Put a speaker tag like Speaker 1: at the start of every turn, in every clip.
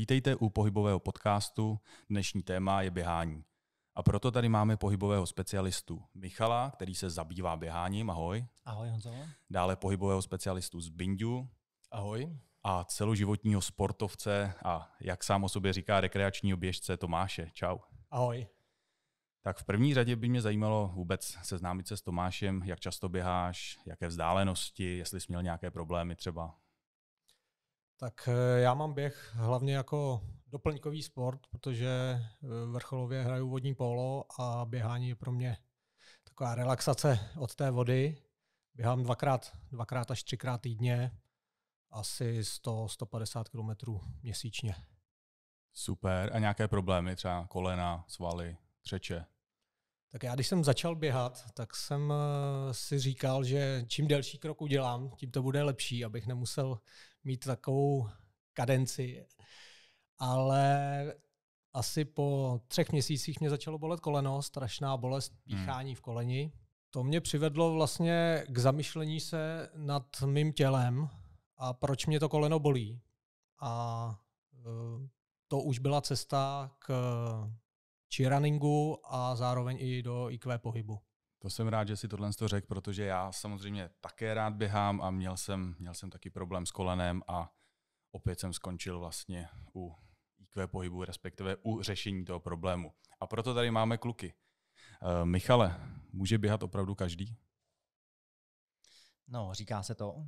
Speaker 1: Vítejte u pohybového podcastu. Dnešní téma je běhání. A proto tady máme pohybového specialistu Michala, který se zabývá běháním. Ahoj. Ahoj Honzo. Dále pohybového specialistu z Bindu. Ahoj. A celoživotního sportovce a jak sám o sobě říká rekreačního běžce Tomáše. Čau. Ahoj. Tak v první řadě by mě zajímalo vůbec seznámit se s Tomášem, jak často běháš, jaké vzdálenosti, jestli jsi měl nějaké problémy třeba
Speaker 2: tak eh, já mám běh hlavně jako doplňkový sport, protože eh, vrcholově hraju vodní polo a běhání je pro mě taková relaxace od té vody. Běhám dvakrát, dvakrát až třikrát týdně, asi 100-150 km měsíčně.
Speaker 1: Super. A nějaké problémy, třeba kolena, svaly, křeče?
Speaker 2: Tak já, když jsem začal běhat, tak jsem eh, si říkal, že čím delší krok udělám, tím to bude lepší, abych nemusel mít takovou kadenci. Ale asi po třech měsících mě začalo bolet koleno, strašná bolest, hmm. píchání v koleni. To mě přivedlo vlastně k zamyšlení se nad mým tělem a proč mě to koleno bolí. A eh, to už byla cesta k eh, cheerrunningu a zároveň i do IQ pohybu.
Speaker 1: To jsem rád, že si tohle to řekl, protože já samozřejmě také rád běhám a měl jsem, měl jsem taky problém s kolenem a opět jsem skončil vlastně u IQ pohybu, respektive u řešení toho problému. A proto tady máme kluky. Eh, Michale, může běhat opravdu každý?
Speaker 3: No, říká se to.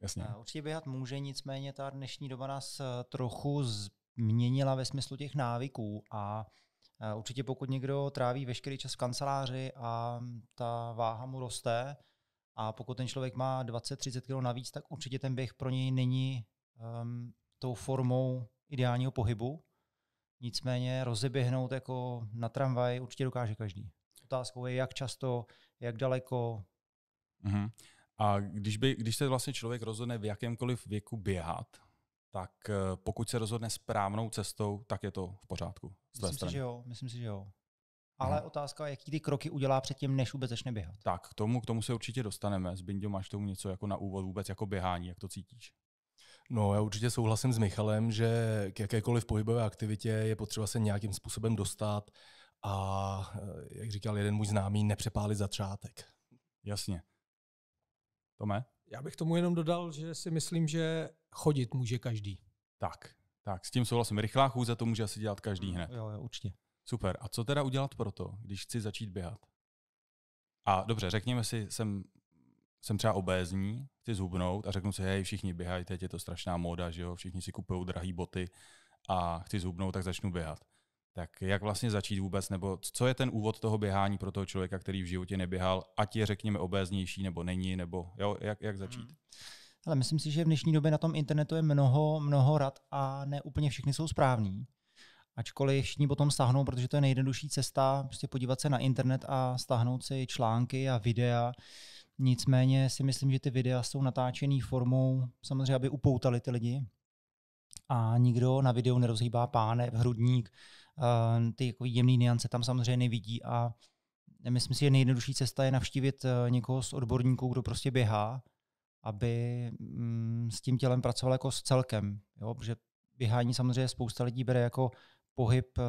Speaker 3: Jasně. Eh, určitě běhat může, nicméně ta dnešní doba nás eh, trochu změnila ve smyslu těch návyků a Určitě pokud někdo tráví veškerý čas v kanceláři a ta váha mu roste a pokud ten člověk má 20-30 kg navíc, tak určitě ten běh pro něj není um, tou formou ideálního pohybu. Nicméně rozeběhnout jako na tramvaj určitě dokáže každý. Otázkou je, jak často, jak daleko.
Speaker 1: Uh-huh. A když, by, když se vlastně člověk rozhodne v jakémkoliv věku běhat, tak eh, pokud se rozhodne správnou cestou, tak je to v pořádku. Myslím si, že
Speaker 3: jo, myslím si, že jo. Mhm. Ale hmm. otázka,
Speaker 1: jaký ty kroky udělá předtím, než vůbec začne běhat. Tak, k tomu, k tomu se určitě dostaneme. Zbindio, máš tomu něco jako na úvod vůbec jako běhání, jak to cítíš?
Speaker 4: No, já určitě souhlasím s Michalem, že k jakékoliv pohybové aktivitě je potřeba se nějakým způsobem dostat
Speaker 2: a, eh, jak říkal jeden můj známý, nepřepálit za Jasně. Tome? Já bych tomu jenom dodal, že si myslím, že chodit může každý.
Speaker 1: Tak, tak, s tím souhlasím. Rychlá chůze to může asi dělat každý mm, hned. Jo, jo, určitě. Super. A co teda udělat pro to, když chci začít běhat? A dobře, řekněme si, jsem, jsem třeba obézní, chci zhubnout a řeknu si, hej, všichni běhají, teď je to strašná móda, že jo, všichni si kupují drahé boty a chci zhubnout, tak začnu běhat. Tak jak vlastně začít vůbec, nebo co je ten úvod toho běhání pro toho člověka, který v životě neběhal, ať je řekněme obéznější nebo není, nebo jo, jak, jak začít? Hmm.
Speaker 3: Ale myslím si, že v dnešní době na tom internetu je mnoho, mnoho rad a ne úplně všechny jsou správní, Ačkoliv všichni potom stáhnou, protože to je nejjednodušší cesta, prostě podívat se na internet a stáhnout si články a videa. Nicméně si myslím, že ty videa jsou natáčený formou, samozřejmě, aby upoutali ty lidi. A nikdo na videu nerozhýbá pánev, hrudník, Ehm, ty jako jemné niance tam samozřejmě nevidí a myslím si, že nejjednodušší cesta je navštívit eh, někoho z odborníků, kdo prostě běhá, aby mm, s tím tělem pracoval jako s celkem. Jo? Protože běhání samozřejmě spousta lidí bere jako pohyb, eh,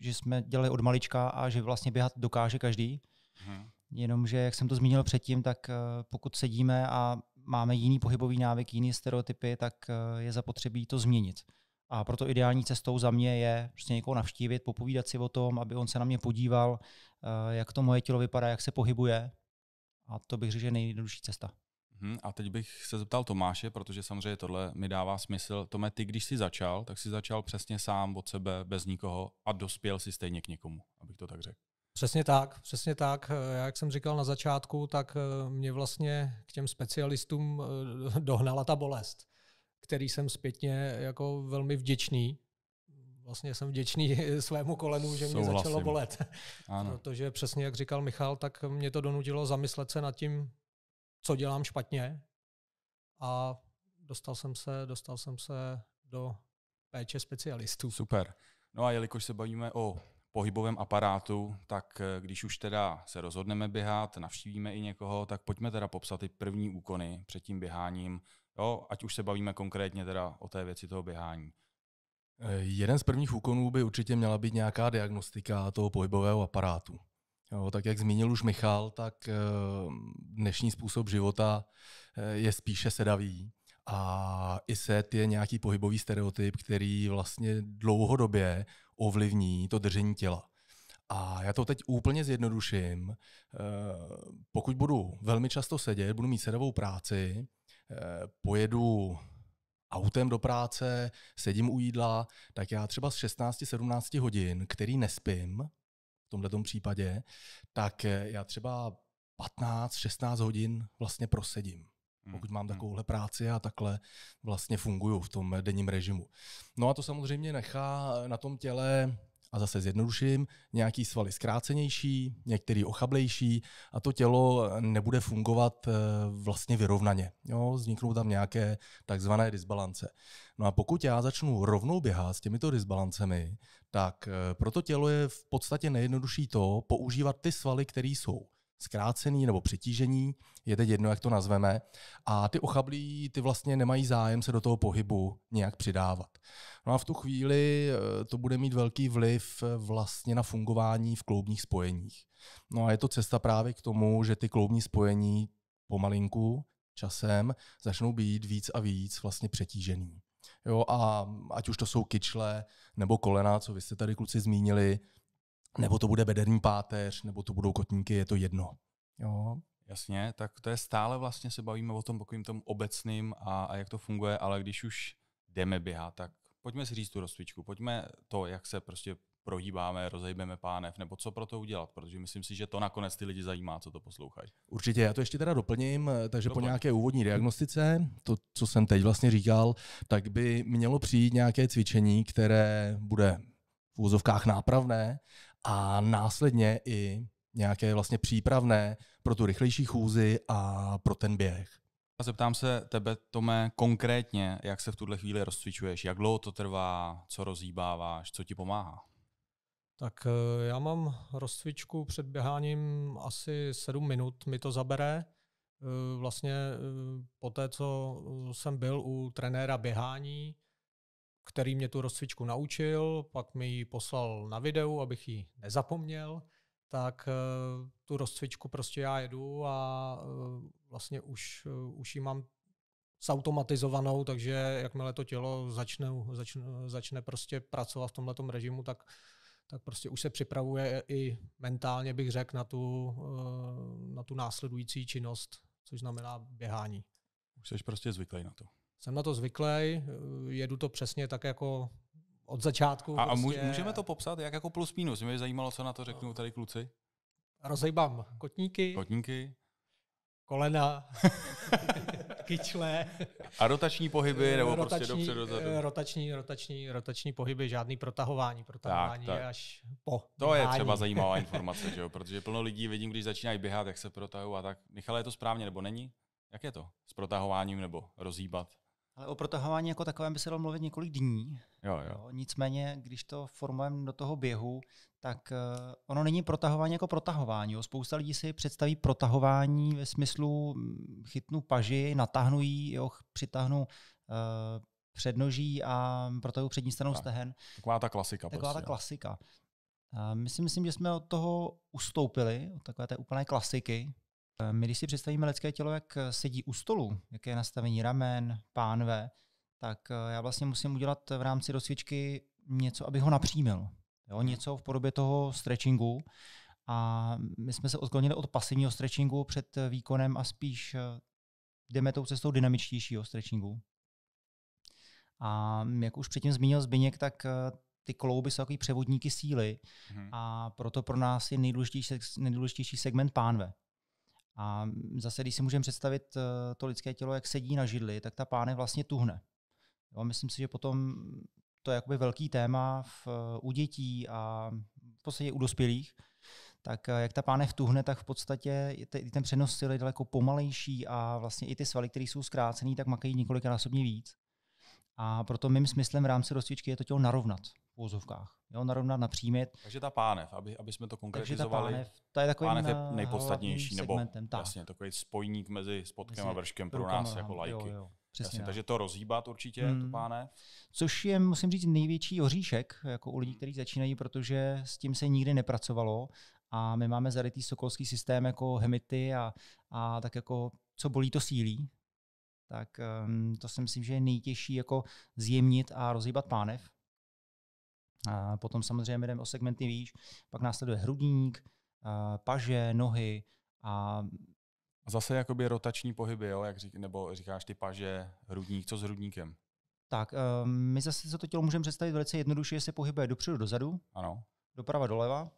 Speaker 3: že jsme dělali od malička a že vlastně běhat dokáže každý. Hmm. Jenomže, jak jsem to zmínil předtím, tak eh, pokud sedíme a máme jiný pohybový návyk, jiný stereotypy, tak je zapotřebí to změnit. A proto ideální cestou za mě je prostě někoho navštívit, popovídat si o tom, aby on se na mě podíval, eh, jak to moje tělo vypadá, jak se pohybuje. A to bych řekl, že je nejjednodušší cesta.
Speaker 1: Mhm, a teď bych se zeptal Tomáše, protože samozřejmě tohle mi dává smysl. Tome, ty když jsi začal, tak jsi začal přesně sám od sebe, bez nikoho a dospěl si stejně k někomu, abych to tak řekl.
Speaker 2: Přesně tak, přesně tak. Já, eh, jak jsem říkal na začátku, tak eh, mě vlastně k těm specialistům dohnala ta bolest který jsem zpětně jako velmi vděčný. Vlastně jsem vděčný svému kolenu, že mě Souhlasím. začalo bolet. Ano. Protože přesně jak říkal Michal, tak mě to donutilo zamyslet se nad tím, co dělám špatně. A dostal jsem se, dostal jsem se do péče specialistů. Super.
Speaker 1: No a jelikož se bavíme o pohybovém aparátu, tak eh, když už teda se rozhodneme běhat, navštívíme i někoho, tak pojďme teda popsat ty první úkony před tím běháním, Jo, ať už se bavíme konkrétně teda o té věci toho běhání.
Speaker 4: Eh, jeden z prvních úkonů by určitě měla být nějaká diagnostika toho pohybového aparátu. Jo, tak jak zmínil už Michal, tak eh, dnešní způsob života eh, je spíše sedavý. A i set je nějaký pohybový stereotyp, který vlastně dlouhodobě ovlivní to držení těla. A já to teď úplně zjednoduším. Pokud budu velmi často sedět, budu mít sedavou práci, Eh, pojedu autem do práce, sedím u jídla, tak já třeba z 16-17 hodin, který nespím, v tomhle případě, tak eh, já třeba 15-16 hodin vlastně prosedím. Hmm, pokud mám hmm. takovouhle práci a takhle vlastně funguju v tom denním režimu. No a to samozřejmě nechá na tom těle a zase zjednoduším, nějaký svaly zkrácenější, některý ochablejší a to tělo eh, nebude fungovat eh, vlastně vyrovnaně. Jo, vzniknou tam nějaké takzvané disbalance. No a pokud já začnu rovnou běhat s těmito disbalancemi, tak eh, pro to tělo je v podstatě nejjednodušší to používat ty svaly, které jsou zkrácený nebo přetížení, je teď jedno, jak to nazveme, a ty ochablí, ty vlastně nemají zájem se do toho pohybu nějak přidávat. No a v tu chvíli eh, to bude mít velký vliv eh, vlastně na fungování v kloubních spojeních. No a je to cesta právě k tomu, že ty kloubní spojení pomalinku, časem, začnou být víc a víc vlastně přetížený. Jo, a ať už to jsou kyčle nebo kolena, co vy jste tady kluci zmínili, nebo to bude bederní páteř, nebo to budou kotníky, je to jedno. Jo.
Speaker 1: Jasně, tak to je stále vlastně se bavíme o tom takovým tom obecným a, a jak to funguje, ale když už jdeme běhat, tak pojďme si říct tu rozcvičku, pojďme to, jak se prostě prohýbáme, rozejbeme pánev, nebo co pro to udělat, protože myslím si, že to nakonec ty lidi zajímá, co to poslouchají.
Speaker 4: Určitě, já to ještě teda doplním, takže Doplň. po nějaké úvodní diagnostice, to, co jsem teď vlastně říkal, tak by mělo přijít nějaké cvičení, které bude v úzovkách nápravné a následně i nějaké vlastně přípravné pro tu rychlejší chůzi a pro
Speaker 2: ten běh.
Speaker 1: A zeptám se tebe, Tome, konkrétně, jak se v tuhle chvíli rozcvičuješ, jak dlouho to trvá, co rozjíbáváš, co ti pomáhá?
Speaker 2: Tak eh, já mám rozcvičku před běháním asi 7 minut, mi to zabere. Eh, vlastně eh, po té, co jsem byl u trenéra běhání, který mě tu rozcvičku naučil, pak mi ji poslal na videu, abych ji nezapomněl, tak eh, tu rozcvičku prostě já jedu a eh, vlastně už, eh, už ji mám zautomatizovanou, takže jakmile to tělo začne, začne, začne prostě pracovat v tomto režimu, tak, tak prostě už se připravuje i mentálně, bych řekl, na tu, na tu následující činnost, což znamená běhání.
Speaker 1: Už jsi prostě zvyklý na to
Speaker 2: jsem na to zvyklý, eh, jedu to přesně tak jako od začátku. A, prostě. a můžeme
Speaker 1: to popsat jak jako plus minus? Mě zajímalo, co na to řeknou tady kluci.
Speaker 2: Rozejbám kotníky. Kotníky. Kolena. kyčle. A rotační pohyby, nebo prostě rotační, prostě dopředu, dozadu? Eh, rotační, rotační, rotační pohyby, žádný protahování. Protahování tak, tak. až po To běhání. je třeba zajímavá
Speaker 1: informace, že jo? protože plno lidí vidím, když začínají běhat, jak se protahují a tak. Michale, je to správně nebo není? Jak je to? S protahováním nebo rozhýbat?
Speaker 3: Ale o protahování jako takovém by se dalo mluvit několik dní. Jo, jo. Jo, nicméně, když to formujeme do toho běhu, tak uh, ono není protahování jako protahování. Jo. Spousta lidí si představí protahování ve smyslu mm, chytnu paži, natáhnu ji, jo, přitáhnu uh, přednoží a protahu přední stranou tak. stehen.
Speaker 1: Taková ta klasika. Taková prostě, ta jo. No.
Speaker 3: klasika. Uh, my si myslím, že jsme od toho ustoupili, od takové té úplné klasiky, Eh, my když si představíme lidské tělo, jak eh, sedí u stolu, jaké je nastavení ramen, pánve, tak eh, já vlastně musím udělat v rámci rozcvičky něco, aby ho napřímil. Jo, něco v podobě toho stretchingu. A my jsme se odklonili od pasivního stretchingu před výkonem a spíš jdeme tou cestou dynamičtějšího stretchingu. A mm, jak už předtím zmínil Zbyněk, tak ty klouby jsou takový převodníky síly mhm. a proto pro nás je nejdůležitější, nejdůležitější segment pánve. A zase, když si můžeme představit eh, to lidské tělo, jak sedí na židli, tak ta páne vlastně tuhne. Jo, myslím si, že potom to je jakoby velký téma v, eh, u dětí a v podstatě u dospělých, tak eh, jak ta pánev tuhne, tak v podstatě i ten přenos sil je daleko pomalejší a vlastně i ty svaly, které jsou zkrácené, tak makají několikanásobně víc. A proto mým smyslem v rámci rozcvičky je to tělo narovnat v úvozovkách. Jo, narovnat, napřímit.
Speaker 1: Takže ta pánev, aby, aby jsme to konkretizovali. Takže ta pánev, ta je takový pánev je eh, nejpodstatnější, nebo segmentem, tak. jasně, takový spojník mezi spodkem a vrškem pro rukama, nás jako lajky. Jo, jo. Přesně Jasně, tak. takže to rozhýbat určitě, hmm. to páne.
Speaker 3: Což je, musím říct, největší oříšek jako u lidí, hmm. kteří začínají, protože s tím se nikdy nepracovalo. A my máme zarytý sokolský systém jako hemity a, a tak jako co bolí, to sílí. Tak um, to si myslím, že je nejtěžší jako zjemnit a rozhýbat pánev. A potom samozřejmě jdeme o segmenty výš, pak následuje hrudník, paže, nohy a Zase jakoby rotační
Speaker 1: pohyby, jo? Jak řík, nebo říkáš ty paže, hrudník, co s hrudníkem?
Speaker 3: Tak, e, my zase se to tělo můžeme představit velice jednoduše, se pohybuje dopředu, dozadu, ano. doprava, doleva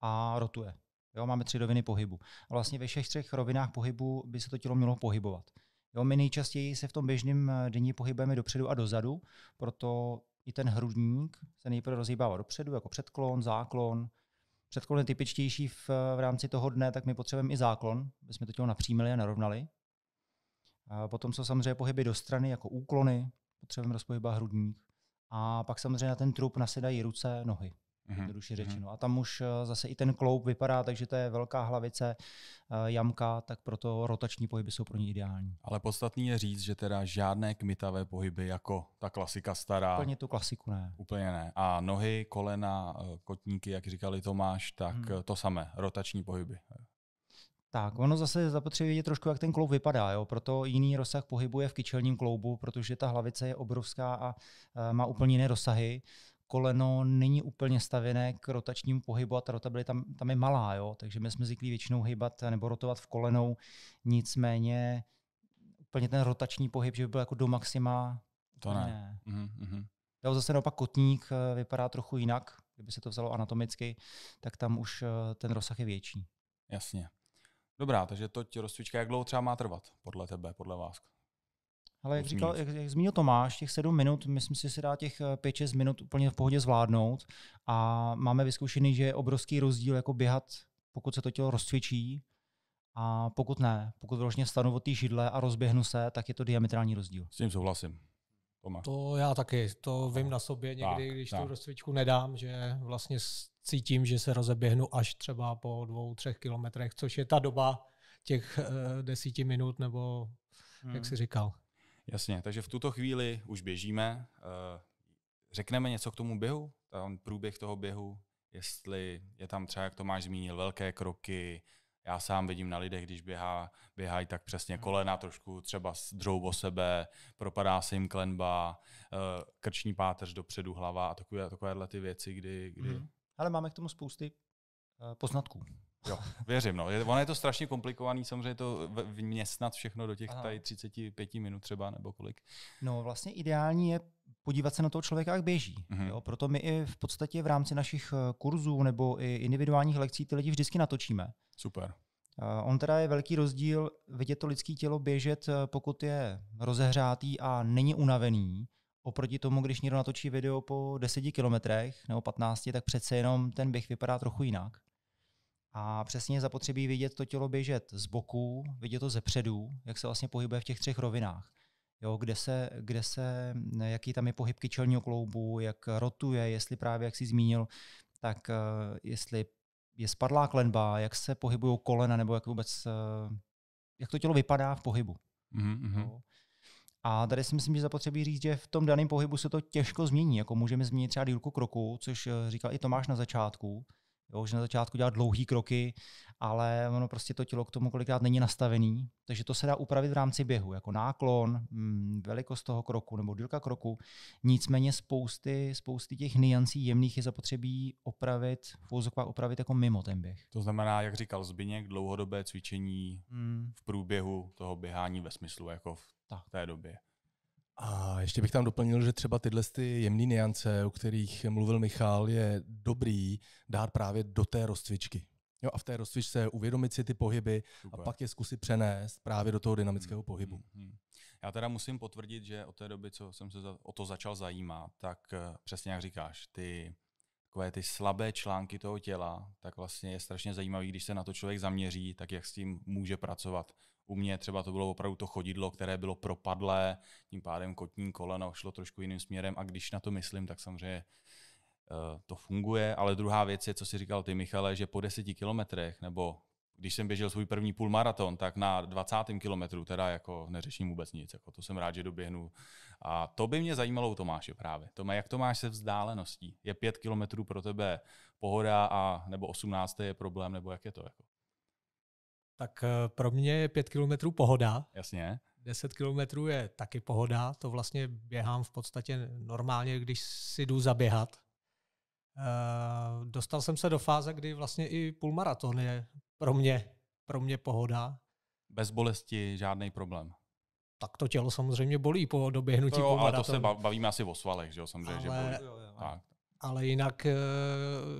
Speaker 3: a rotuje. Jo, máme tři roviny pohybu. A vlastně ve všech třech rovinách pohybu by se to tělo mělo pohybovat. Jo, my nejčastěji se v tom běžném e, denní pohybujeme dopředu a dozadu, proto i ten hrudník se nejprve rozhýbává dopředu, jako předklon, záklon. Předklon je typičtější v, v rámci toho dne, tak my potřebujeme i záklon, aby jsme to tělo napřímili a narovnali. A potom jsou samozřejmě pohyby do strany, jako úklony, potřebujeme rozpohybat hrudník. A pak samozřejmě na ten trup nasedají ruce, nohy. Mm-hmm. jednoduše mm-hmm. řečeno. A tam už eh, zase i ten kloup vypadá, takže to je velká hlavice, eh, jamka, tak proto rotační pohyby jsou pro ně ideální.
Speaker 1: Ale podstatný je říct, že teda žádné kmitavé pohyby jako ta klasika stará. Úplně tu klasiku ne. Úplně ne. A nohy, kolena, eh, kotníky, jak říkali Tomáš, tak hmm. to samé, rotační pohyby.
Speaker 3: Tak, ono zase zapotřebí vidět trošku, jak ten kloub vypadá. Jo? Proto jiný rozsah pohybuje v kyčelním kloubu, protože ta hlavice je obrovská a má úplně jiné rozsahy koleno není úplně stavěné k rotačnímu pohybu a ta rotabilita tam, tam je malá, jo? takže my jsme zvyklí většinou hýbat nebo rotovat v kolenou, nicméně úplně ten rotační pohyb, že by byl jako do maxima, to ne. ne. Mm-hmm. Jo, zase naopak kotník eh, vypadá trochu jinak, kdyby se to vzalo anatomicky, tak tam už eh, ten rozsah je větší.
Speaker 1: Jasně. Dobrá, takže to rozcvička, jak dlouho třeba má trvat podle tebe, podle vás?
Speaker 3: Ale jak, říkal, jak, jak zmínil Tomáš, těch sedm minut, myslím si, že se dá těch 5-6 eh, minut úplně v pohodě zvládnout. A máme vyzkoušený, že je obrovský rozdíl jako běhat, pokud se to tělo rozcvičí, a pokud ne, pokud vlastně stanu od té židle a rozběhnu se, tak je to diametrální rozdíl. S
Speaker 1: tím souhlasím. Tomáš.
Speaker 2: To já taky, to vím na sobě někdy, tak, když tak. tu rozcvičku nedám, že vlastně cítím, že se rozeběhnu až třeba po dvou, třech kilometrech, což je ta doba těch eh, desíti minut, nebo hmm. jak si říkal.
Speaker 1: Jasně, takže v tuto chvíli už běžíme. Eh, řekneme něco k tomu běhu, tam průběh toho běhu, jestli je tam třeba, jak Tomáš zmínil, velké kroky. Já sám vidím na lidech, když běhá, běhají tak přesně mhm. kolena trošku třeba dřou o sebe, propadá se jim klenba, eh, krční páteř dopředu hlava a takové, takovéhle ty věci, kdy... kdy... Hmm.
Speaker 3: Ale máme k tomu spousty eh, poznatků.
Speaker 1: Jo, věřím. No. Je, ono je to strašně komplikovaný, samozřejmě to vměstnat všechno do těch tady 35 minut třeba nebo kolik.
Speaker 3: No vlastně ideální je podívat se na toho člověka, jak běží. Mm-hmm. Jo, proto my i v podstatě v rámci našich eh, kurzů nebo i individuálních lekcí ty lidi vždycky natočíme. Super. Eh, on teda je velký rozdíl vidět to lidské tělo běžet, eh, pokud je rozehřátý a není unavený, oproti tomu, když někdo natočí video po 10 kilometrech nebo 15, tak přece jenom ten běh vypadá trochu jinak. A přesně je zapotřebí vidět to tělo běžet z boku, vidět to ze předu, jak se vlastně pohybuje v těch třech rovinách. Jo, kde se, kde se, jaký tam je pohyb kyčelního kloubu, jak rotuje, jestli právě, jak jsi zmínil, tak eh, jestli je spadlá klenba, jak se pohybují kolena, nebo jak vůbec, eh, jak to tělo vypadá v pohybu.
Speaker 2: Mm-hmm. Jo.
Speaker 3: A tady si myslím, že zapotřebí říct, že v tom daném pohybu se to těžko změní. Jako můžeme změnit třeba dílku kroku, což eh, říkal i Tomáš na začátku, jo, že na začátku dělat dlouhý kroky, ale ono prostě to tělo k tomu kolikrát není nastavený, takže to se dá upravit v rámci běhu, jako náklon, mm, velikost toho kroku nebo dílka kroku, nicméně spousty, spousty těch niancí jemných je zapotřebí opravit, v opravit jako mimo ten běh. To
Speaker 1: znamená, jak říkal Zbyněk, dlouhodobé cvičení hmm. v průběhu toho běhání ve smyslu jako v tak. té době.
Speaker 4: A ještě bych
Speaker 3: tam doplnil, že třeba
Speaker 4: tyhle ty jemné niance, o kterých mluvil Michal, je dobrý dát právě do té rozcvičky. Jo, a v té rozcvičce uvědomit si ty pohyby Super. a pak je zkusit přenést právě do toho hmm, dynamického hmm. pohybu.
Speaker 1: Hmm, hmm. Já teda musím potvrdit, že od té doby, co jsem se o to začal zajímat, tak eh, přesně jak říkáš, ty takové ty slabé články toho těla, tak vlastně je strašně zajímavý, když se na to člověk zaměří, tak jak s tím může pracovat. U mě třeba to bylo opravdu to chodidlo, které bylo propadlé, tím pádem kotní koleno šlo trošku jiným směrem a když na to myslím, tak samozřejmě eh, to funguje. Ale druhá věc je, co si říkal ty, Michale, že po deseti kilometrech nebo když jsem běžel svůj první půlmaraton, tak na 20. kilometru teda jako neřeším vůbec nic, jako to jsem rád, že doběhnu. A to by mě zajímalo u Tomáše právě. Tome, jak to máš se vzdáleností? Je 5 kilometrů pro tebe pohoda a nebo 18. je problém, nebo jak je to? Jako?
Speaker 2: tak eh, pro mě je 5 kilometrů pohoda. Jasně. 10 kilometrů je taky pohoda, to vlastně běhám v podstatě normálně, když si jdu zaběhat. Eh, dostal jsem se do fáze, kdy vlastně i půlmaraton je pro mě, pro mě pohoda.
Speaker 1: Bez bolesti žádný problém
Speaker 2: tak to tělo samozřejmě bolí po doběhnutí. To no jo, ale to se
Speaker 1: bavíme asi o svalech, že jo, samozřejmě. Ale, že bolí. tak.
Speaker 2: ale jinak, eh,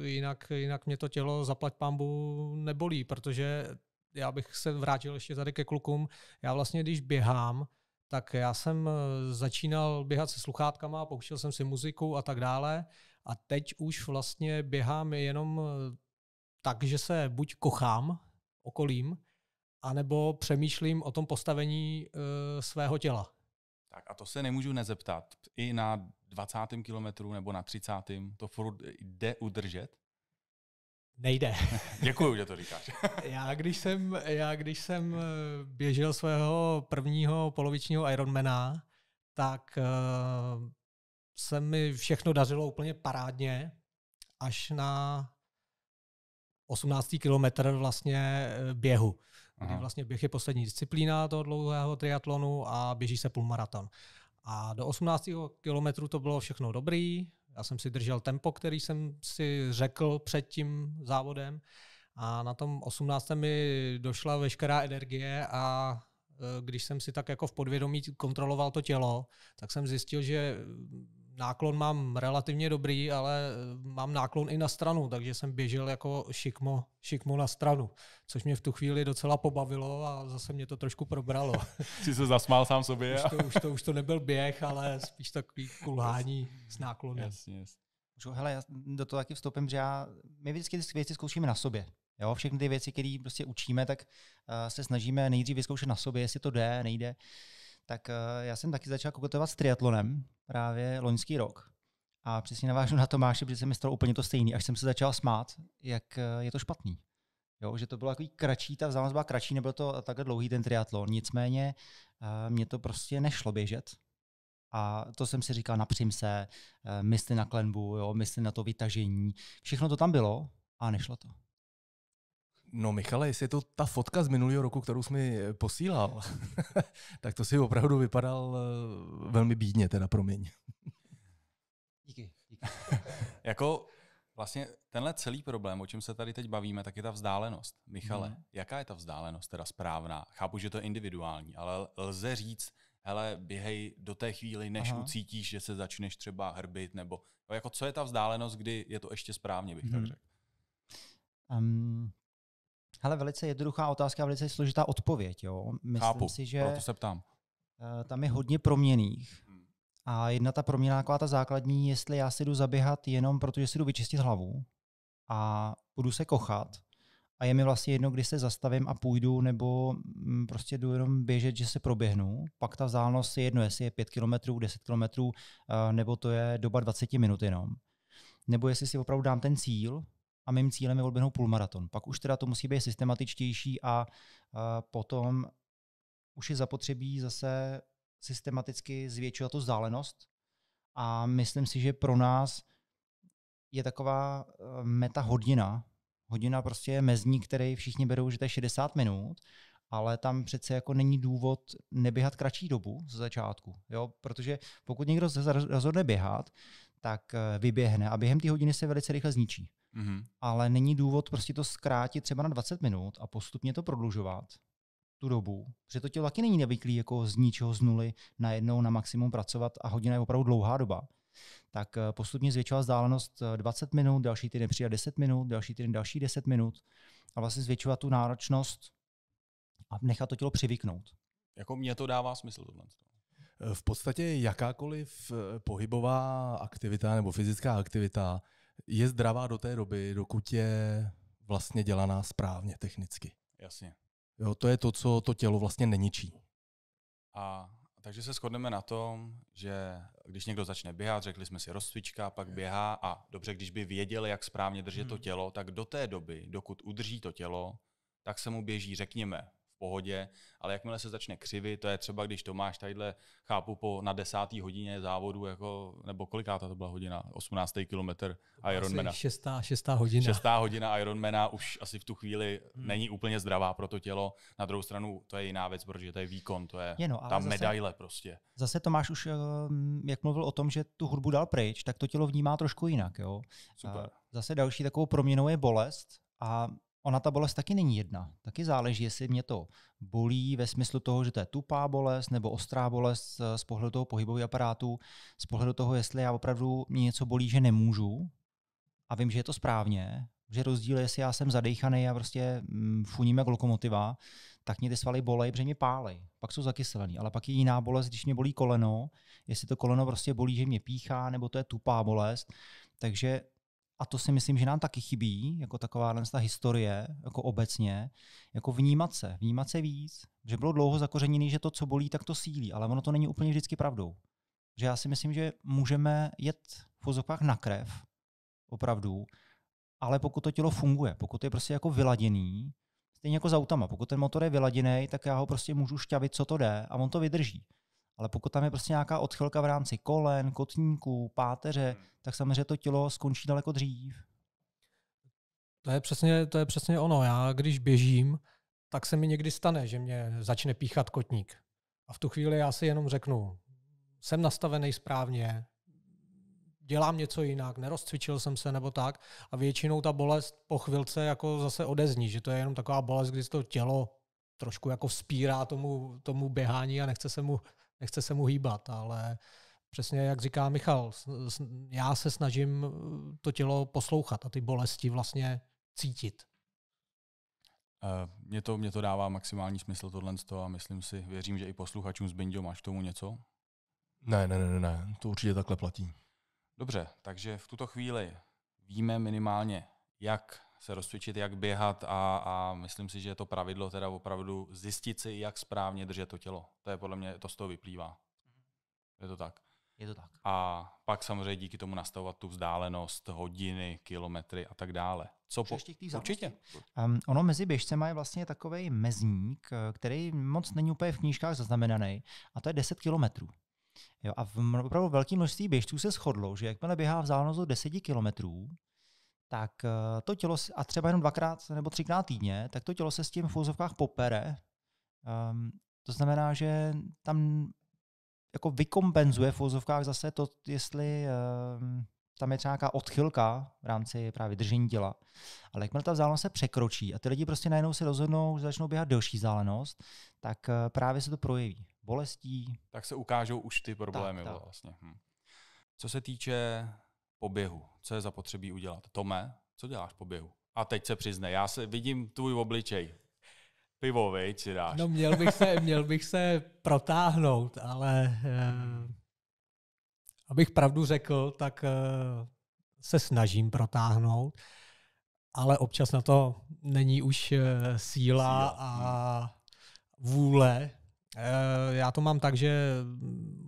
Speaker 2: jinak, jinak mě to tělo zaplať pambu nebolí, protože já bych se vrátil ještě tady ke klukům. Já vlastně, když běhám, tak já jsem eh, začínal běhat se sluchátkama, pouštěl jsem si muziku a tak dále. A teď už vlastně běhám jenom eh, tak, že se buď kochám okolím, anebo přemýšlím o tom postavení e, svého těla.
Speaker 1: Tak a to se nemůžu nezeptat. I na 20. kilometru nebo na 30. to furt jde udržet?
Speaker 2: Nejde.
Speaker 1: Děkuji, že to říkáš.
Speaker 2: já, když jsem, já když jsem eh, běžel svého prvního polovičního Ironmana, tak uh, se mi všechno dařilo úplně parádně, až na 18. kilometr vlastně eh, běhu. Kdy vlastně běh je poslední disciplína toho dlouhého triatlonu a běží se půlmaraton. A do 18. kilometru to bylo všechno dobrý, já jsem si držel tempo, který jsem si řekl před tím závodem a na tom 18. mi došla veškerá energie a e, když jsem si tak jako v podvědomí kontroloval to tělo, tak jsem zjistil, že náklon mám relativně dobrý, ale eh, mám náklon i na stranu, takže jsem běžel jako šikmo, šikmo na stranu, což mě v tu chvíli docela pobavilo a zase mě to trošku probralo. Jsi se
Speaker 1: zasmál sám sobě? už, to, už,
Speaker 2: to, už to nebyl běh, ale spíš takový kulhání s náklonem. Jasně, jasně.
Speaker 3: hele, já do toho taky vstoupím, že já, my vždycky ty věci zkoušíme na sobě. Jo, všechny ty věci, které prostě učíme, tak uh, se snažíme nejdřív vyzkoušet na sobě, jestli to jde, nejde. Uh, tak eh, já jsem taky začal kokotovat s triatlonem právě loňský rok. A přesně navážu na Tomáše, protože jsem mi stalo úplně to stejný, až jsem se začal smát, jak eh, je to špatný. Jo, že to bylo takový kratší, ta vzdálenost byla kratší, nebyl to takhle dlouhý ten triatlon. Nicméně eh, mě to prostě nešlo běžet. A to jsem si říkal, napřím se, mysli na klenbu, jo, mysli na to vytažení. Všechno to tam bylo a nešlo to. No Michale, jestli je to ta fotka z minulého roku, kterou jsi mi eh, posílal,
Speaker 4: tak to si opravdu vypadal eh, velmi bídně, teda promiň.
Speaker 3: díky, díky.
Speaker 1: jako vlastně tenhle celý problém, o čem se tady teď bavíme, tak je ta vzdálenost. Michale, hmm. jaká je ta vzdálenost teda správná? Chápu, že to je individuální, ale lze říct, hele, běhej do té chvíli, než Aha. ucítíš, že se začneš třeba hrbit, nebo jako co je ta vzdálenost, kdy je to ještě správně, bych hmm. tak mhm.
Speaker 3: řekl. Um, Hele, velice jednoduchá otázka, velice složitá odpověď. Jo? Myslím Chápu, si, že proto se ptám. Eh, tam je hodně proměných. Hmm. A jedna ta proměna, taková ta základní, jestli já si jdu zaběhat jenom protože si jdu vyčistit hlavu a budu se kochat a je mi vlastně jedno, kdy se zastavím a půjdu, nebo mm, prostě jdu jenom běžet, že se proběhnu. Pak ta vzdálenost je jedno, jestli je 5 km, 10 km, nebo to je doba 20 minut jenom. Nebo jestli si opravdu dám ten cíl, a mým cílem je odběhnout půlmaraton. Pak už teda to musí být systematičtější a, uh, potom už je zapotřebí zase systematicky zvětšovat tu vzdálenost a myslím si, že pro nás je taková eh, meta hodina. Hodina prostě je mezní, který všichni berou, že to je 60 minut, ale tam přece jako není důvod neběhat kratší dobu ze začátku, jo? protože pokud někdo se rozhodne běhat, tak eh, vyběhne a během té hodiny se velice rychle zničí. Mm-hmm. Ale není důvod prostě to zkrátit třeba na 20 minut a postupně to prodlužovat tu dobu, že to tělo taky není nevyklý jako z ničeho z nuly najednou na maximum pracovat a hodina je opravdu dlouhá doba. Tak eh, postupně zvětšila vzdálenost 20 eh, minut, další týden přijde 10 minut, další týden další 10 minut a vlastně zvětšovat tu náročnost a nechat to tělo přivyknout.
Speaker 1: Jako mně to dává smysl tohle
Speaker 3: v podstatě jakákoliv eh, pohybová
Speaker 4: aktivita nebo fyzická aktivita je zdravá do té doby, dokud je vlastně dělaná správně technicky. Jasně. Jo, to je to, co to tělo vlastně neničí.
Speaker 1: A takže se shodneme na tom, že když někdo začne běhat, řekli jsme si rozcvička, pak běhá a dobře, když by věděl, jak správně držet to hmm. tělo, tak do té doby, dokud udrží to tělo, tak se mu běží, řekněme, pohodě, ale jakmile se začne křivit, to je třeba, když to máš, tadyhle, chápu, po na desátý hodině závodu, jako, nebo koliká to byla hodina, 18. kilometr Ironmana. Šestá, šestá hodina. Šestá hodina Ironmana už asi v tu chvíli hmm. není úplně zdravá pro to tělo. Na druhou stranu to je jiná věc, protože to je výkon, to je no, ta zase, medaile prostě.
Speaker 3: Zase Tomáš už, eh, mm, jak mluvil o tom, že tu hudbu dal pryč, tak to tělo vnímá trošku jinak. Jo? Super. Zase další takovou proměnou je bolest, a ona ta bolest taky není jedna. Taky záleží, jestli mě to bolí ve smyslu toho, že to je tupá bolest nebo ostrá bolest eh, z pohledu toho pohybového aparátu, z pohledu toho, jestli já opravdu mě něco bolí, že nemůžu a vím, že je to správně, že rozdíl, jestli já jsem zadejchaný a prostě mm, funím jak lokomotiva, tak mě ty svaly bolej, protože mě pálej. Pak jsou zakyselený. Ale pak je jiná bolest, když mě bolí koleno, jestli to koleno prostě bolí, že mě píchá, nebo to je tupá bolest. Takže a to si myslím, že nám taky chybí, jako taková ta historie, jako obecně, jako vnímat se, vnímat se víc, že bylo dlouho zakořeněný, že to, co bolí, tak to sílí, ale ono to není úplně vždycky pravdou. Že já si myslím, že můžeme jet v pozopách na krev, opravdu, ale pokud to tělo funguje, pokud je prostě jako vyladěný, stejně jako s autama, pokud ten motor je vyladěný, tak já ho prostě můžu šťavit, co to jde a on to vydrží. Ale pokud tam je prostě nějaká odchylka v rámci kolen, kotníků, páteře, hmm. tak samozřejmě to
Speaker 2: tělo skončí daleko dřív. To je přesně, to je přesně ono. Já když běžím, tak se mi někdy stane, že mě začne píchat kotník. A v tu chvíli já si jenom řeknu, jsem nastavený správně, dělám něco jinak, nerozcvičil jsem se nebo tak a většinou ta bolest po chvilce jako zase odezní, že to je jenom taková bolest, kdy to tělo trošku jako vzpírá tomu, tomu běhání a nechce se mu nechce se mu hýbat, ale přesně jak říká Michal, já se snažím eh, to tělo poslouchat a ty bolesti vlastně cítit.
Speaker 1: Eh, Mně to, mě to dává maximální smysl tohle a myslím si, věřím, že i posluchačům z Bindio máš k tomu něco?
Speaker 4: Ne, ne, ne, ne, to určitě takhle platí.
Speaker 1: Dobře, takže v tuto chvíli víme minimálně, jak se rozcvičit, jak běhat a, a myslím si, že je to pravidlo teda opravdu zjistit si, jak správně držet to tělo. To je podle mě, to z toho vyplývá. Mhm. Je to tak. Je to tak. A pak samozřejmě díky tomu nastavovat tu vzdálenost, hodiny, kilometry a tak dále. Co po...
Speaker 3: Určitě. Um, ono mezi běžcema je vlastně takový mezník, eh, který moc není úplně v knížkách zaznamenaný, a to je 10 kilometrů. Jo, a v opravdu velké množství běžců se shodlo, že jakmile běhá vzdálenost do 10 kilometrů, tak eh, to tělo, a třeba jenom dvakrát nebo třikrát týdně, tak to tělo se s tím v úzovkách popere. Um, to znamená, že tam jako vykompenzuje v úzovkách zase to, jestli um, tam je třeba nějaká odchylka v rámci právě držení těla. Ale jakmile ta vzdálenost se překročí a ty lidi prostě najednou se rozhodnou, že začnou běhat delší vzdálenost, tak eh, právě se to projeví bolestí.
Speaker 1: Tak se ukážou už ty problémy tak, tak. vlastně. Hm. Co se týče po běhu. Co je zapotřebí udělat? Tome, co děláš po běhu? A teď se přizne? já se vidím tvůj obličej. Pivo, viď, si dáš. No měl bych se,
Speaker 2: měl bych se protáhnout, ale eh, abych pravdu řekl, tak eh, se snažím protáhnout, ale občas na to není už eh, síla, síla. a vůle Eh, já to mám tak, že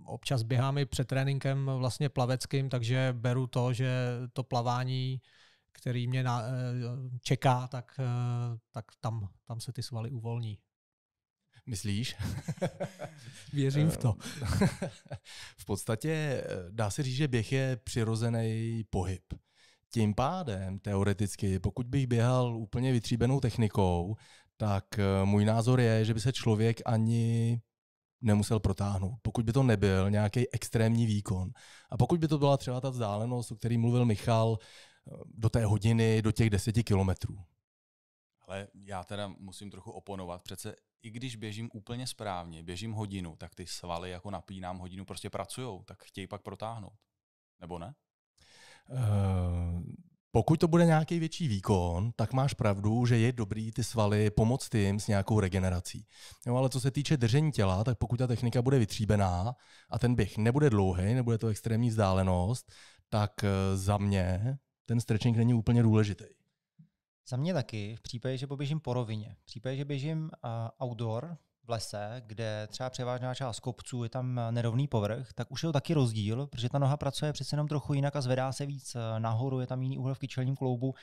Speaker 2: občas běhám i před tréninkem vlastně plaveckým, takže beru to, že to plavání, který mě na, eh, čeká, tak, eh, tak tam, tam se ty svaly uvolní. Myslíš? Věřím v to.
Speaker 4: v podstatě dá se říct, že běh je přirozený pohyb. Tím pádem, teoreticky, pokud bych běhal úplně vytříbenou technikou, tak eh, můj názor je, že by se člověk ani nemusel protáhnout, pokud by to nebyl nějaký extrémní výkon. A pokud by to byla třeba ta vzdálenost, o který mluvil Michal, eh, do té hodiny, do těch deseti kilometrů.
Speaker 1: Ale já teda musím trochu oponovat. Přece i když běžím úplně správně, běžím hodinu, tak ty svaly jako napínám hodinu, prostě pracujou, tak chtějí pak protáhnout. Nebo ne?
Speaker 4: Uh, pokud to bude nějaký větší výkon, tak máš pravdu, že je dobrý ty svaly pomoct tím s nějakou regenerací. Jo, ale co se týče držení těla, tak pokud ta technika bude vytříbená a ten běh nebude dlouhý, nebude to extrémní vzdálenost, tak eh, za mě ten stretching není úplně důležitý.
Speaker 3: Za mě taky, v případě, že poběžím po rovině, v případě, že běžím eh, outdoor, v lese, kde třeba převážná část kopců je tam nerovný povrch, tak už je to taky rozdíl, protože ta noha pracuje přece jenom trochu jinak a zvedá se víc eh, nahoru, je tam jiný úhel v kyčelním kloubu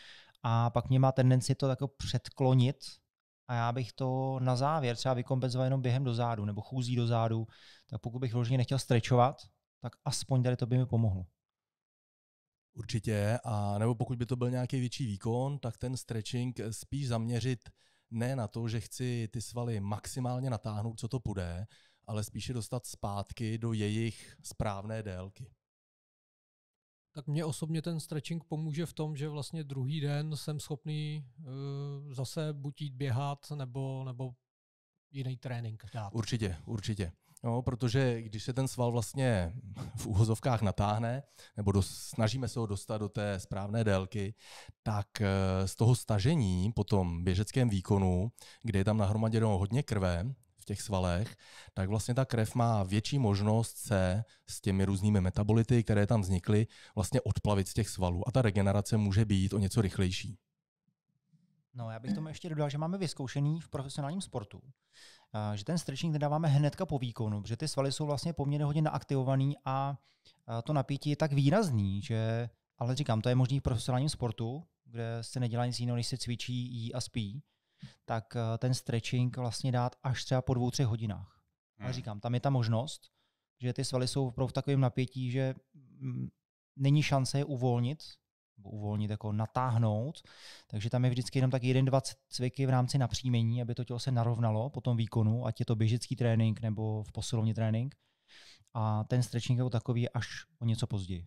Speaker 3: a pak mě má tendenci to jako předklonit a já bych to na závěr třeba vykompenzoval jenom během do zádu nebo chůzí do zádu, tak pokud bych vložně nechtěl strečovat, tak aspoň tady to by mi pomohlo.
Speaker 4: Určitě, a nebo pokud by to byl nějaký větší výkon, tak ten stretching spíš zaměřit ne na to, že chci ty svaly maximálně natáhnout, co to půjde, ale spíše dostat zpátky do jejich správné délky.
Speaker 2: Tak mě osobně ten stretching pomůže v tom, že vlastně druhý den jsem schopný uh, zase buď jít běhat nebo, nebo jiný trénink dát. Určitě,
Speaker 4: určitě. No, protože když se ten sval vlastně v úhozovkách natáhne, nebo dos, snažíme se ho dostat do té správné délky, tak eh, z toho stažení po tom běžeckém výkonu, kde je tam nahromaděno hodně krve v těch svalech, tak vlastně ta krev má větší možnost se s těmi různými metabolity, které tam vznikly, vlastně odplavit z těch svalů a ta regenerace může být o něco rychlejší.
Speaker 3: No, já bych tomu ještě dodal, že máme vyzkoušený v profesionálním sportu, eh, že ten stretching nedáváme hnedka po výkonu, že ty svaly jsou vlastně poměrně hodně naaktivovaný a eh, to napětí je tak výrazný, že, ale říkám, to je možný v profesionálním sportu, kde se nedělá nic jiného, než se cvičí, jí a spí, tak eh, ten stretching vlastně dát až třeba po dvou, třech hodinách. Ale hmm. říkám, tam je ta možnost, že ty svaly jsou opravdu v takovém napětí, že mm, není šance je uvolnit nebo uvolnit, jako natáhnout. Takže tam je vždycky jenom tak jeden dva cviky v rámci napřímení, aby to tělo se narovnalo po tom výkonu, ať je to běžecký trénink nebo v posilovně trénink. A ten stretching jako takový je až o něco později.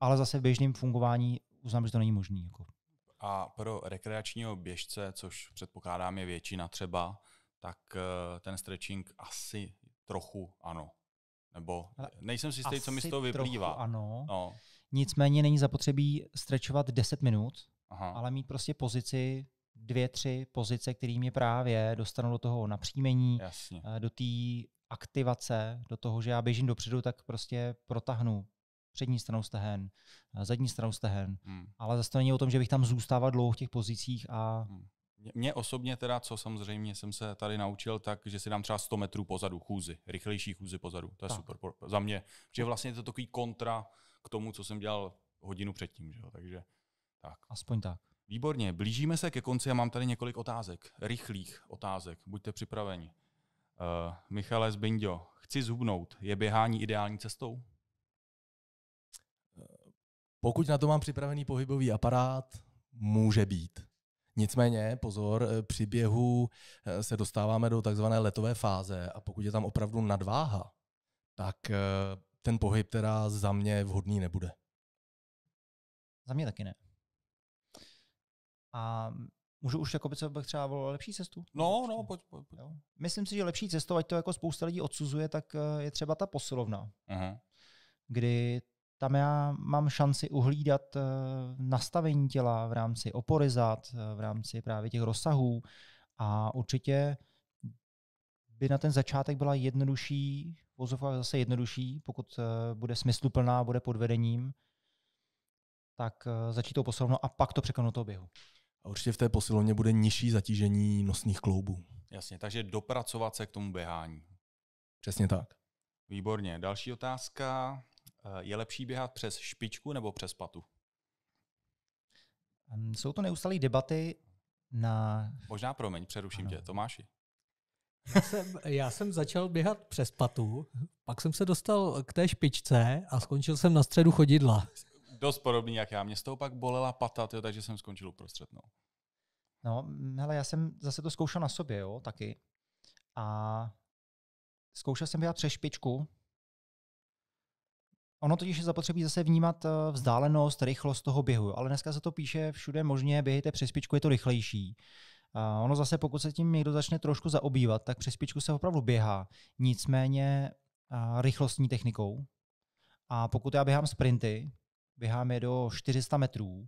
Speaker 3: Ale zase v běžném fungování uznám, že to není možné. Jako.
Speaker 1: A pro rekreačního běžce, což předpokládám je většina třeba, tak eh, ten stretching asi trochu ano. Nebo nejsem si jistý, co mi z toho vyplývá.
Speaker 3: ano. No. Nicméně není zapotřebí strečovat 10 minut, Aha. ale mít prostě pozici, dvě, tři pozice, které mě právě dostanou do toho napřímení Jasně. Eh, do té aktivace, do toho, že já běžím dopředu, tak prostě protahnu přední stranou stehen, eh, zadní stranou stehen, hmm. ale zase to není o tom, že bych tam zůstával dlouho v těch pozicích a hmm.
Speaker 1: osobně teda, co samozřejmě jsem se tady naučil, tak, že si dám třeba 100 metrů pozadu chůzy, rychlejší chůzy pozadu, to je tak. super za mě, že vlastně je to takový kontra k tomu, co jsem dělal hodinu předtím. Že jo? Takže tak. Aspoň tak. Výborně, blížíme se ke konci a mám tady několik otázek, rychlých otázek, buďte připraveni. Uh, Michale Zbindio, chci zhubnout, je běhání ideální cestou? Eh,
Speaker 4: pokud na to mám připravený pohybový aparát, může být. Nicméně, pozor, eh, při běhu se dostáváme do takzvané letové fáze a pokud je tam opravdu nadváha, tak ten pohyb teda za mě vhodný nebude.
Speaker 3: Za mě taky ne. A můžu už jako by se třeba volal lepší cestu? No, no, pojď, pojď. pojď. Jo. Myslím si, že lepší cestou, ať to jako spousta lidí odsuzuje, tak eh, je třeba ta posilovna. Aha. Kdy tam já mám šanci uhlídat eh, nastavení těla v rámci opory zad, eh, v rámci právě těch rozsahů a určitě by na ten začátek byla jednodušší je zase jednodušší, pokud eh, bude smysluplná, bude pod vedením, tak eh, začít to posilovnou a pak to překonat toho běhu.
Speaker 4: A určitě v té posilovně bude nižší zatížení nosných kloubů.
Speaker 1: Jasně, takže dopracovat se k tomu běhání. Přesně tak. Výborně. Další otázka. Eh, je lepší běhat přes špičku nebo přes patu?
Speaker 3: Jsou to neustalé debaty na...
Speaker 1: Možná, promiň, přeruším ano. tě, Tomáši.
Speaker 2: Já jsem,
Speaker 3: já jsem začal běhat
Speaker 2: přes patu, pak jsem se dostal k té špičce a skončil jsem na středu chodidla.
Speaker 1: Dost podobný jak já. Mě z toho pak bolela pata, tyjo, takže jsem skončil uprostřed. No.
Speaker 3: no, hele, já jsem zase to zkoušel na sobě, jo, taky. A zkoušel jsem běhat přes špičku. Ono totiž je zapotřebí zase vnímat eh, vzdálenost, rychlost toho běhu, ale dneska se to píše všude možně, běhejte přes špičku, je to rychlejší. A ono zase, pokud se tím někdo začne trošku zaobývat, tak přes špičku se opravdu běhá. Nicméně a rychlostní technikou. A pokud já běhám sprinty, běhám je do 400 metrů,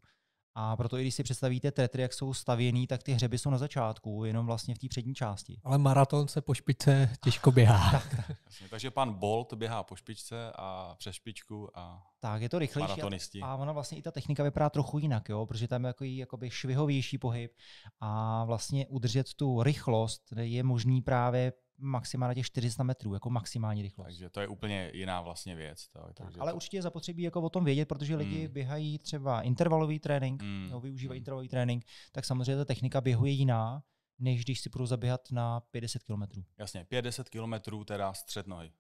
Speaker 3: a proto i když si představíte tetry, jak jsou stavěný, tak ty hřeby jsou na začátku, jenom vlastně v té přední části.
Speaker 2: Ale maraton se po špičce těžko běhá. tak, tak.
Speaker 1: Jasně, takže pan Bolt běhá po špičce a přes špičku a Tak, je to rychlejší. A, a
Speaker 3: ona vlastně i ta technika vypadá trochu jinak, jo, protože tam je jako jakoby švihovější pohyb a vlastně udržet tu rychlost je možný právě maximálně těch 400 metrů, jako maximální rychlost. Takže to je
Speaker 1: úplně jiná vlastně věc. Tak, tak, takže
Speaker 3: ale to... určitě je zapotřebí jako o tom vědět, protože lidi hmm. běhají třeba intervalový trénink, hmm. nebo využívají hmm. intervalový trénink, tak samozřejmě ta technika běhu je jiná, než když si budou zaběhat na 50 km.
Speaker 1: Jasně, 50 km teda střed nohy.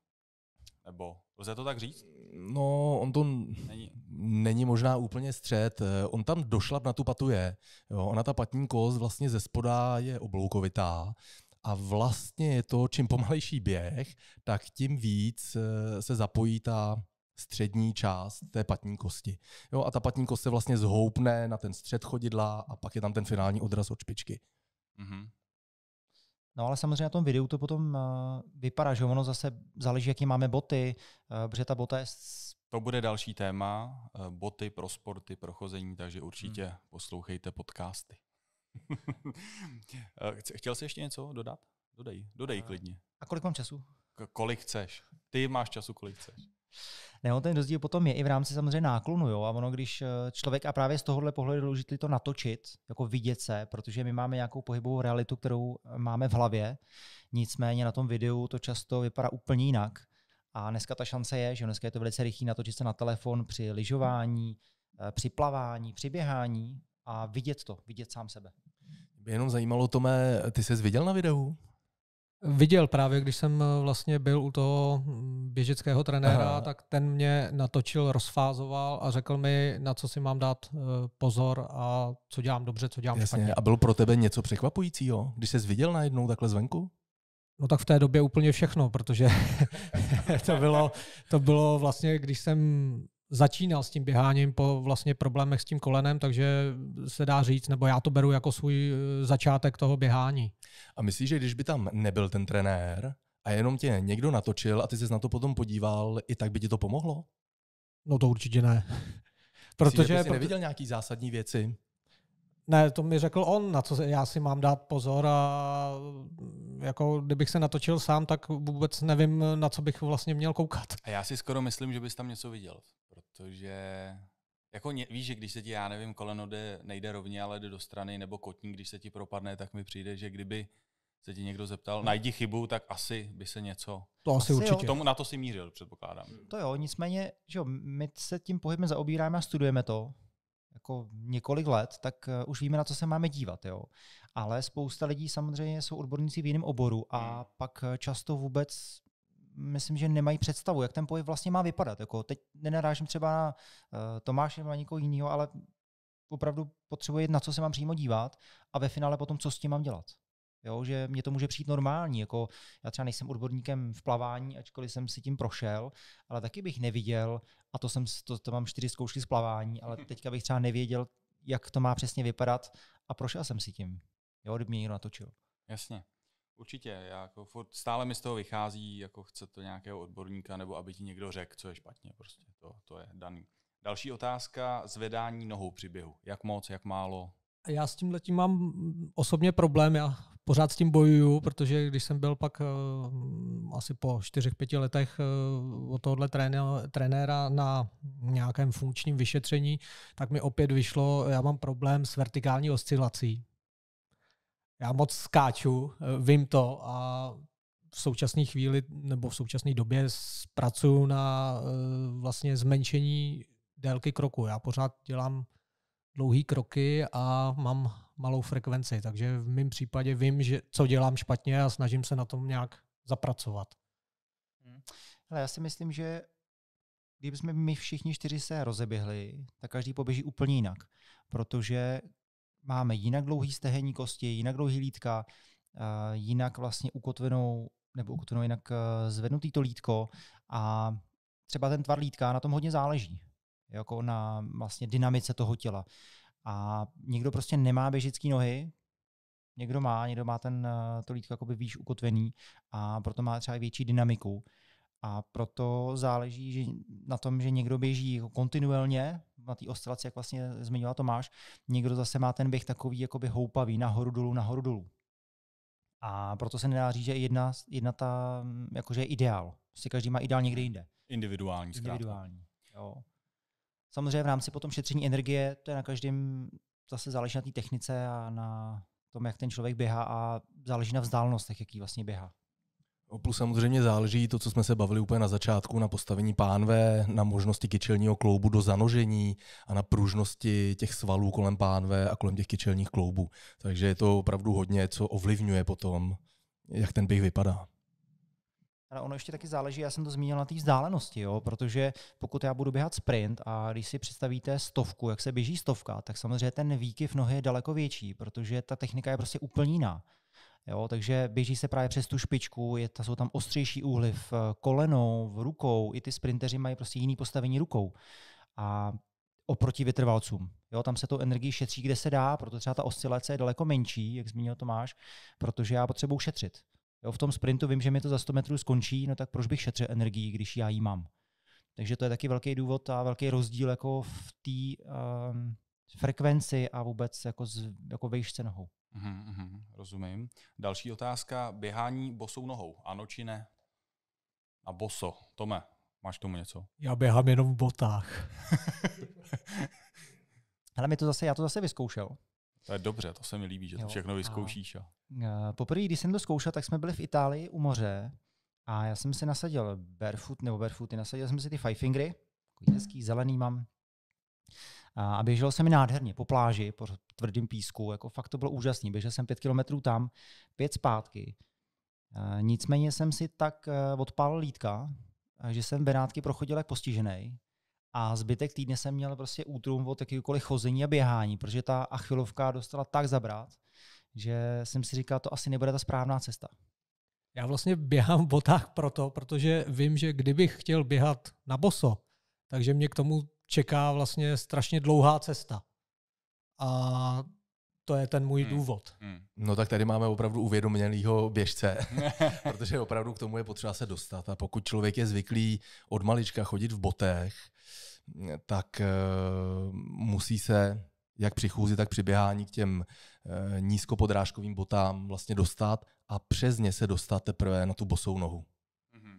Speaker 1: Nebo lze to tak říct?
Speaker 3: No, on to
Speaker 1: není,
Speaker 4: není možná úplně střed. Eh, on tam došlap na tu patu je. Jo, ona ta patní kost vlastně ze spoda je obloukovitá a vlastně je to, čím pomalejší běh, tak tím víc eh, se zapojí ta střední část té patní kosti. Jo, a ta patní kost se vlastně zhoupne na ten střed chodidla a pak je tam ten finální odraz od špičky.
Speaker 1: Mm-hmm.
Speaker 3: No ale samozřejmě na tom videu to potom eh, vypadá, že ono zase záleží, jaký máme boty, eh, protože ta bota je...
Speaker 1: To bude další téma, boty pro sporty, pro chození, takže určitě hmm. poslouchejte podcasty. Eh, chtěl jsi ještě něco dodat? Dodej, dodej eh, klidně.
Speaker 3: A kolik mám času?
Speaker 1: K- kolik chceš. Ty máš času, kolik chceš.
Speaker 3: Ne, ten rozdíl potom je i v rámci samozřejmě náklonu, jo, a ono, když eh, člověk a právě z tohohle pohledu důležité to natočit, jako vidět se, protože my máme nějakou pohybovou realitu, kterou máme v hlavě, nicméně na tom videu to často vypadá úplně jinak. A dneska ta šance je, že dneska je to velice rychlé natočit se na telefon při lyžování, při plavání, při běhání, a vidět to, vidět sám sebe.
Speaker 4: By jenom zajímalo, Tome, ty jsi viděl na videu?
Speaker 2: Viděl právě, když jsem eh, vlastně byl u toho mm, běžického trenéra, Aha. tak ten mě natočil, rozfázoval a řekl mi, na co si mám dát eh, pozor a co dělám dobře, co dělám Jasně. špatně. A
Speaker 4: bylo pro tebe něco překvapujícího, když jsi viděl najednou takhle zvenku?
Speaker 2: No tak v té době úplně všechno, protože to, bylo, to bylo vlastně, když jsem začínal s tím běháním po vlastně problémech s tím kolenem, takže se dá říct, nebo já to beru jako svůj eh, začátek toho běhání.
Speaker 4: A myslíš, že když by tam nebyl ten trenér a jenom tě někdo natočil a ty se na to potom podíval, i tak by ti to pomohlo?
Speaker 2: No to určitě ne.
Speaker 4: Protože jsi, jako jsi neviděl nějaký zásadní věci?
Speaker 2: Ne, to mi řekl on, na co já si mám dát pozor a jako kdybych se natočil sám, tak vůbec nevím, na co bych vlastně měl koukat.
Speaker 1: A já si skoro myslím, že bys tam něco viděl, protože jako ně, víš, že když se ti, já nevím, koleno jde, nejde rovně, ale jde do strany, nebo kotní, když se ti propadne, tak mi přijde, že kdyby se ti někdo zeptal, hmm. najdi chybu, tak asi by se něco...
Speaker 2: To asi, asi určitě.
Speaker 1: Tomu, na to si mířil, předpokládám.
Speaker 3: To jo, nicméně, že jo, my se tím pohybem zaobíráme a studujeme to jako několik let, tak eh, už víme, na co se máme dívat. Jo? Ale spousta lidí samozřejmě jsou odborníci v jiném oboru a hmm. pak eh, často vůbec myslím, že nemají představu, jak ten pohyb vlastně má vypadat. Jako teď nenarážím třeba na eh, Tomáše nebo na někoho jiného, ale opravdu potřebuji, na co se mám přímo dívat a ve finále potom, co s tím mám dělat. Jo, že mě to může přijít normální, jako já třeba nejsem odborníkem v plavání, ačkoliv jsem si tím prošel, ale taky bych neviděl, a to, jsem, to, to mám čtyři zkoušky z plavání, ale teďka bych třeba nevěděl, jak to má přesně vypadat a prošel jsem si tím, jo, kdyby mě někdo natočil. Jasně.
Speaker 1: Určitě, já jako furt, stále mi z toho vychází, jako chce to nějakého odborníka, nebo aby ti někdo řekl, co je špatně, prostě to, to je daný. Další otázka, zvedání nohou při běhu. Jak moc, jak málo,
Speaker 2: já s tím letím mám osobně problém. Já pořád s tím bojuju, protože když jsem byl pak uh, asi po 4-5 letech uh, od tohohle trenéra, na nějakém funkčním vyšetření, tak mi opět vyšlo, já mám problém s vertikální oscilací. Já moc skáču, eh, vím to a v současné chvíli nebo v současné době pracuju na uh, vlastně zmenšení délky kroku. Já pořád dělám dlouhý kroky a mám malou frekvenci, takže v mém případě vím, že co dělám špatně a snažím se na tom nějak zapracovat.
Speaker 3: Ale hmm. já si myslím, že kdyby jsme my všichni čtyři se rozeběhli, tak každý poběží úplně jinak, protože máme jinak dlouhý stehenní kosti, jinak dlouhý lítka, eh, jinak vlastně ukotvenou nebo ukotvenou jinak eh, zvednutý to lítko a třeba ten tvar lítka na tom hodně záleží jako na vlastně dynamice toho těla. A někdo prostě nemá běžické nohy, někdo má, někdo má ten, eh, to lítko jakoby výš ukotvený a proto má třeba větší dynamiku. A proto záleží že na tom, že někdo běží jako kontinuálně, na té oscilaci, jak vlastně zmiňoval Tomáš, někdo zase má ten běh takový jakoby houpavý, nahoru dolů, nahoru dolů. A proto se nedá říct, že jedna, jedna ta, mm, jakože je ideál. Si prostě každý má ideál někde mhm. jinde. Individuální zkrátka. Individuální, jo. Samozřejmě v rámci potom šetření energie, to je na každém, zase záleží na té technice a na tom, jak ten člověk běhá a záleží na vzdálenostech, jaký vlastně běhá.
Speaker 4: Plus samozřejmě záleží to, co jsme se bavili úplně na začátku, na postavení pánve, na možnosti kyčelního kloubu do zanožení a na pružnosti těch svalů kolem pánve a kolem těch kyčelních kloubů. Takže je to opravdu hodně, co ovlivňuje potom, jak ten běh vypadá.
Speaker 3: Ale ono ještě taky záleží, já jsem to zmínil na té vzdálenosti, jo? protože pokud já budu běhat sprint a když si představíte stovku, jak se běží stovka, tak samozřejmě ten výkyv nohy je daleko větší, protože ta technika je prostě úplně jiná. Jo, takže běží se právě přes tu špičku, je, ta, jsou tam ostřejší úhly v eh, kolenou, v rukou, i ty sprinteři mají prostě jiný postavení rukou. A oproti vytrvalcům. Jo, tam se to energii šetří, kde se dá, proto třeba ta oscilace je daleko menší, jak zmínil Tomáš, protože já potřebuji šetřit. Jo, v tom sprintu vím, že mi to za 100 metrů skončí, no tak proč bych šetřil energii, když já ji mám. Takže to je taky velký důvod a velký rozdíl jako v té um, ehm, frekvenci a vůbec jako, z, jako vejšce nohou. Uhum,
Speaker 1: uhum, rozumím. Další otázka. Běhání bosou nohou. Ano či ne? A boso. Tome, máš tomu něco?
Speaker 2: Já běhám jenom v botách.
Speaker 3: Ale mi to zase, já to zase vyzkoušel.
Speaker 1: To je dobře, to se mi líbí, že jo, to všechno vyzkoušíš. A... a...
Speaker 3: Eh, poprvé, když jsem to zkoušel, tak jsme byli v Itálii u moře a já jsem si nasadil barefoot nebo barefooty, nasadil jsem si ty five fingry, hezký, zelený mám. A běžel jsem mi nádherně po pláži, po tvrdém písku, jako fakt to bylo úžasný. Běžel jsem pět kilometrů tam, pět zpátky. Nicméně jsem si tak eh, odpálil lítka, že jsem Benátky prochodil jak postižený. A zbytek týdne jsem měl prostě útrum od jakýkoliv chození a běhání, protože ta achilovka dostala tak zabrat,
Speaker 2: že jsem si říkal, to asi nebude ta správná cesta. Já vlastně běhám v botách proto, protože vím, že kdybych chtěl běhat na boso, takže mě k tomu čeká vlastně strašně dlouhá cesta. A to je ten můj hmm. důvod. Hmm.
Speaker 4: No tak tady máme opravdu uvědoměnýho běžce, protože opravdu k tomu je potřeba se dostat. A pokud člověk je zvyklý od malička chodit v botech, tak eh, musí se jak při chůzi, tak při běhání k těm eh, nízkopodrážkovým botám vlastně dostat a přes ně se dostat teprve na tu bosou nohu.
Speaker 3: Mhm.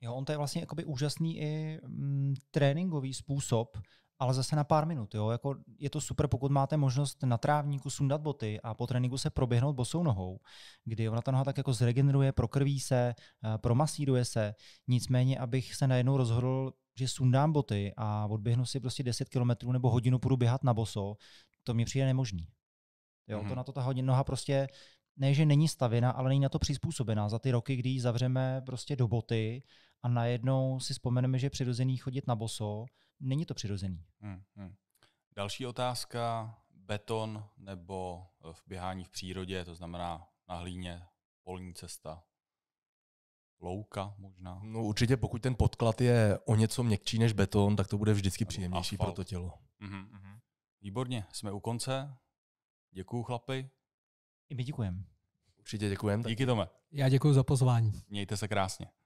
Speaker 3: Jo, on to je vlastně jakoby úžasný i mm, tréninkový způsob, ale zase na pár minut. Jo? Jako je to super, pokud máte možnost na trávníku sundat boty a po tréninku se proběhnout bosou nohou, kdy ona ta noha tak jako zregeneruje, prokrví se, eh, promasíruje se. Nicméně, abych se najednou rozhodl, že sundám boty a odběhnu si prostě 10 kilometrů nebo hodinu půjdu běhat na boso, to mi přijde nemožný. Jo, mm-hmm. to mhm. na to ta hodina noha prostě ne, že není stavěna, ale není na to přizpůsobená. Za ty roky, kdy ji zavřeme prostě do boty a najednou si vzpomeneme, že je přirozený chodit na boso, není to přirozený.
Speaker 1: Hmm, hmm. Další otázka, beton nebo eh, v běhání v přírodě, to znamená na hlíně, polní cesta, louka možná. No určitě,
Speaker 4: pokud ten podklad je o něco měkčí než beton, tak to bude vždycky příjemnější
Speaker 1: Asfalt. pro to tělo. Hmm, hmm Výborně, jsme u konce. Děkuju chlapi. I my děkujeme. Určitě děkujeme. Díky tomu.
Speaker 2: Já děkuji za pozvání.
Speaker 1: Mějte se krásně.